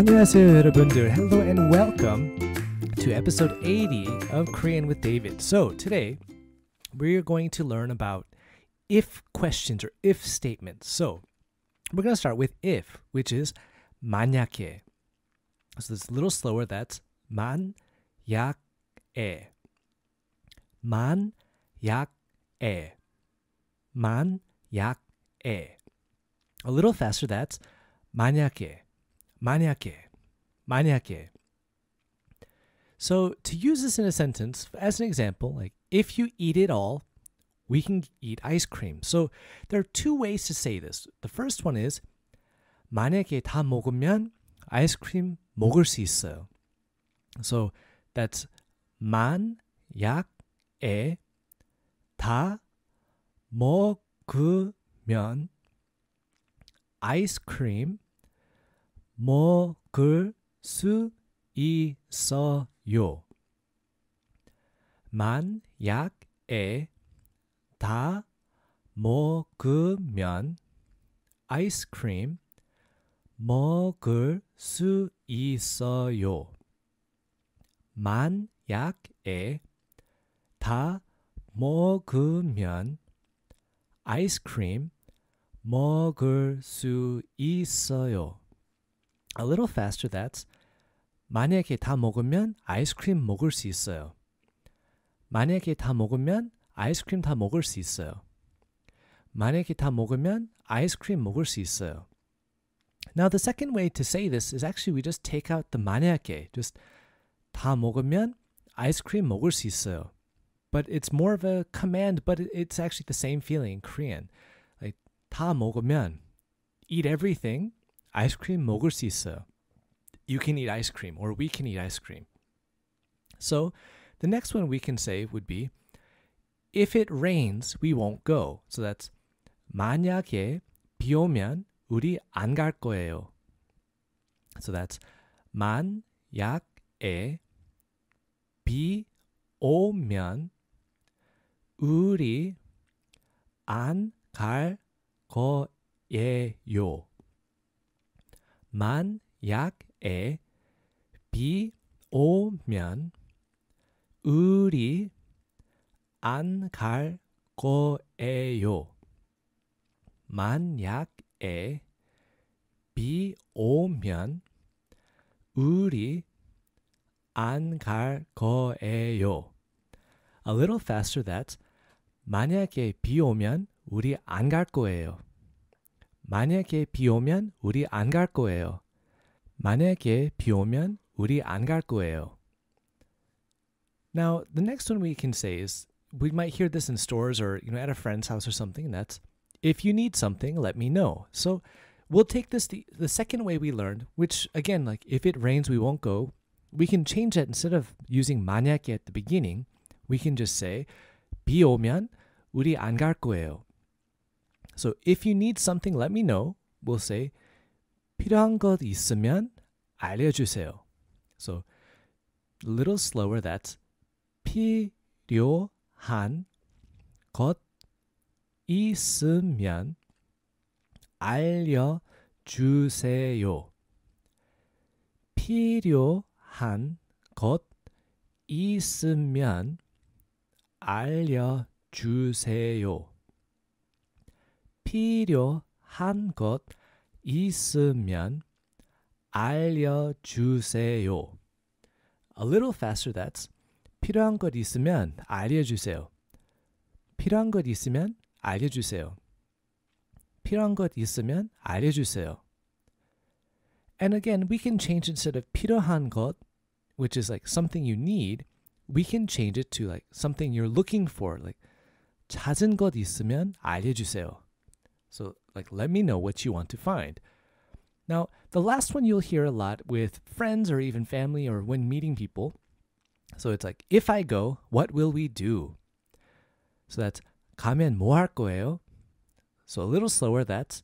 안녕하세요 여러분들. Hello and welcome to episode 80 of Korean with David. So today we're going to learn about if questions or if statements. So we're going to start with if, which is 만약에. So it's a little slower. That's 만약에. 만약에. 만약에. A little faster. That's 만약에. 만약에, 만약에. So to use this in a sentence, as an example, like if you eat it all, we can eat ice cream. So there are two ways to say this. The first one is 만약에 다 먹으면 아이스크림 먹을 수 있어요. So that's 만약에 다 먹으면 아이스크림 먹을 수 있어요. 만약에 다 먹으면 아이스크림 먹을 수 있어요. 만약에 다 먹으면 아이스크림 먹을 수 있어요. A little faster, that's 만약에 다 먹으면 아이스크림 먹을 수 있어요. 만약에 다 먹으면 아이스크림 다 먹을 수 있어요. 만약에 다 먹으면 아이스크림 먹을 수 있어요. Now the second way to say this is actually we just take out the 만약에, just 다 먹으면 아이스크림 먹을 수 있어요. But it's more of a command, but it's actually the same feeling in Korean. Like 다 먹으면, eat everything, Ice cream, 먹을 수 있어. You can eat ice cream or we can eat ice cream. So the next one we can say would be if it rains we won't go. So that's 만약에 비 오면 우리 안 갈 거예요. So that's 만약에 비 오면 우리 안 갈 거예요. 만약에 비 오면 우리 안 갈 거예요. 만약에 비 오면 우리 안 갈 거예요. A little faster that 만약에 비 오면 우리 안 갈 거예요. 만약에 비 오면 우리 안 갈 거예요. 만약에 비 오면 우리 안 갈 거예요. Now, the next one we can say is we might hear this in stores or you know at a friend's house or something and that's if you need something, let me know. So, we'll take this the, the second way we learned, which again like if it rains we won't go. We can change that instead of using 만약에 at the beginning, we can just say 비 오면 우리 안 갈 거예요. So if you need something, let me know. We'll say 필요한 것 있으면 알려주세요. So little slower. That's 필요한 것 있으면 알려주세요. 필요한 것 있으면 알려주세요. 필요한 것 있으면 알려주세요. A little faster, that's 필요한 것 있으면 알려주세요. 필요한 것 있으면 알려주세요. 필요한 것 있으면 알려주세요. And again, we can change instead of 필요한 것, which is like something you need, we can change it to like something you're looking for, like 찾은 것 있으면 알려주세요. So, like, let me know what you want to find. Now, the last one you'll hear a lot with friends or even family or when meeting people. So it's like, if I go, what will we do? So that's 가면 뭐 할 거예요? So a little slower, that's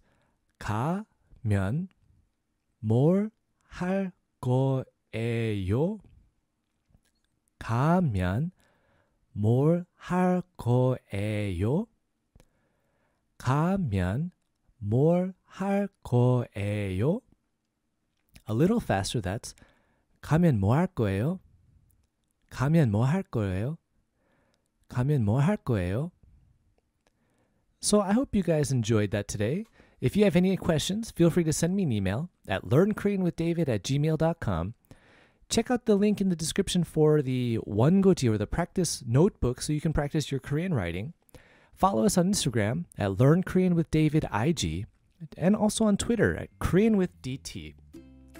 가면 뭘 할 거예요? 가면 뭘 할 거예요? 가면 뭘 할 거예요? A little faster, that's 가면 뭐할 거예요? 가면 뭐 할 거예요? 가면 뭐 할 거예요? So I hope you guys enjoyed that today. If you have any questions, feel free to send me an email at learnkoreanwithdavid at gmail.com. Check out the link in the description for the One Goji or the practice notebook so you can practice your Korean writing. Follow us on Instagram at Learn Korean with David IG and also on Twitter at Korean with DT.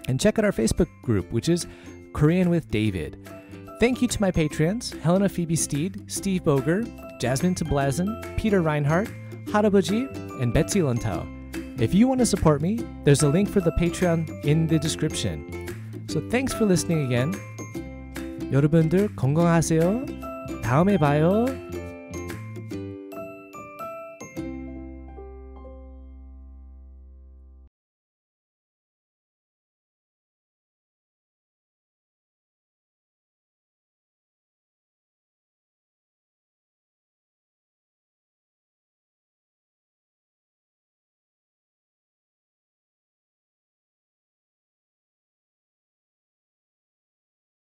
And check out our Facebook group, which is Korean with David. Thank you to my patrons Helena Phoebe Steed, Steve Boger, Jasmine Tablazin, Peter Reinhardt, Harabuji, and Betsy Lantau. If you want to support me, there's a link for the Patreon in the description. So thanks for listening again. 여러분들 건강하세요. 다음에 봐요.